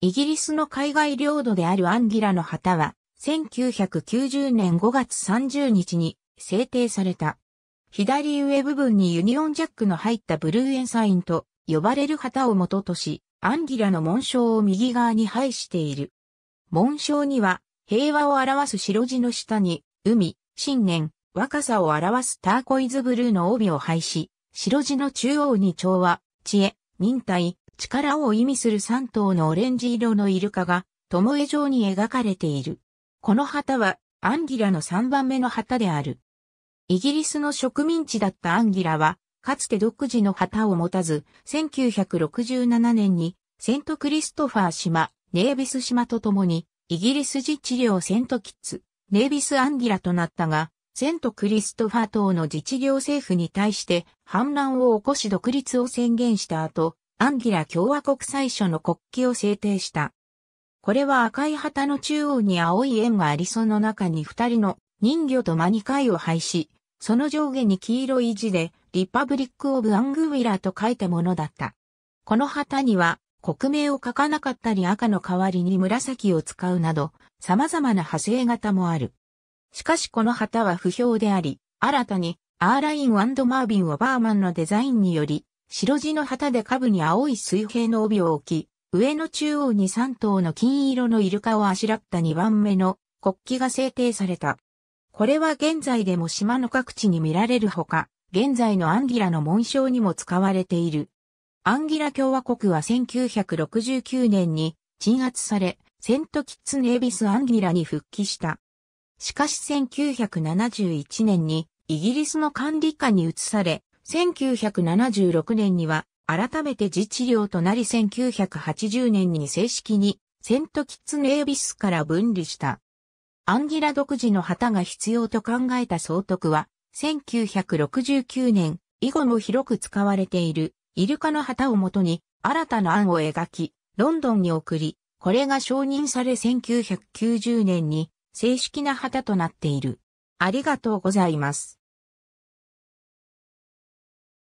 イギリスの海外領土であるアンギラの旗は、1990年5月30日に制定された。左上部分にユニオンジャックの入ったブルーエンサインと呼ばれる旗を元とし、アンギラの紋章を右側に配している。紋章には、平和を表す白地の下に、海、新年、若さを表すターコイズブルーの帯を配し、白地の中央に調和、知恵、忍耐、力を意味する3頭のオレンジ色のイルカが、巴状に描かれている。この旗は、アンギラの3番目の旗である。イギリスの植民地だったアンギラは、かつて独自の旗を持たず、1967年に、セントクリストファー島、ネービス島と共に、イギリス自治領セントキッズ、ネービスアンギラとなったが、セントクリストファー島の自治領政府に対して反乱を起こし独立を宣言した後、アンギラ共和国最初の国旗を制定した。これは赤い旗の中央に青い円がありその中に二人の人魚とマニカイを配し、その上下に黄色い字でリパブリック・オブ・アングウィラーと書いたものだった。この旗には国名を書かなかったり赤の代わりに紫を使うなど様々な派生型もある。しかしこの旗は不評であり、新たにアーラインマービン・オバーマンのデザインにより白地の旗で下部に青い水平の帯を置き、上の中央に3頭の金色のイルカをあしらった2番目の国旗が制定された。これは現在でも島の各地に見られるほか、現在のアンギラの紋章にも使われている。アンギラ共和国は1969年に鎮圧され、セントキッツネービス・アンギラに復帰した。しかし1971年にイギリスの管理下に移され、1976年には改めて自治領となり1980年に正式にセントキッズネービスから分離した。アンギラ独自の旗が必要と考えた総督は、1969年以後も広く使われているイルカの旗をもとに新たな案を描き、ロンドンに送り、これが承認され1990年に正式な旗となっている。ありがとうございます。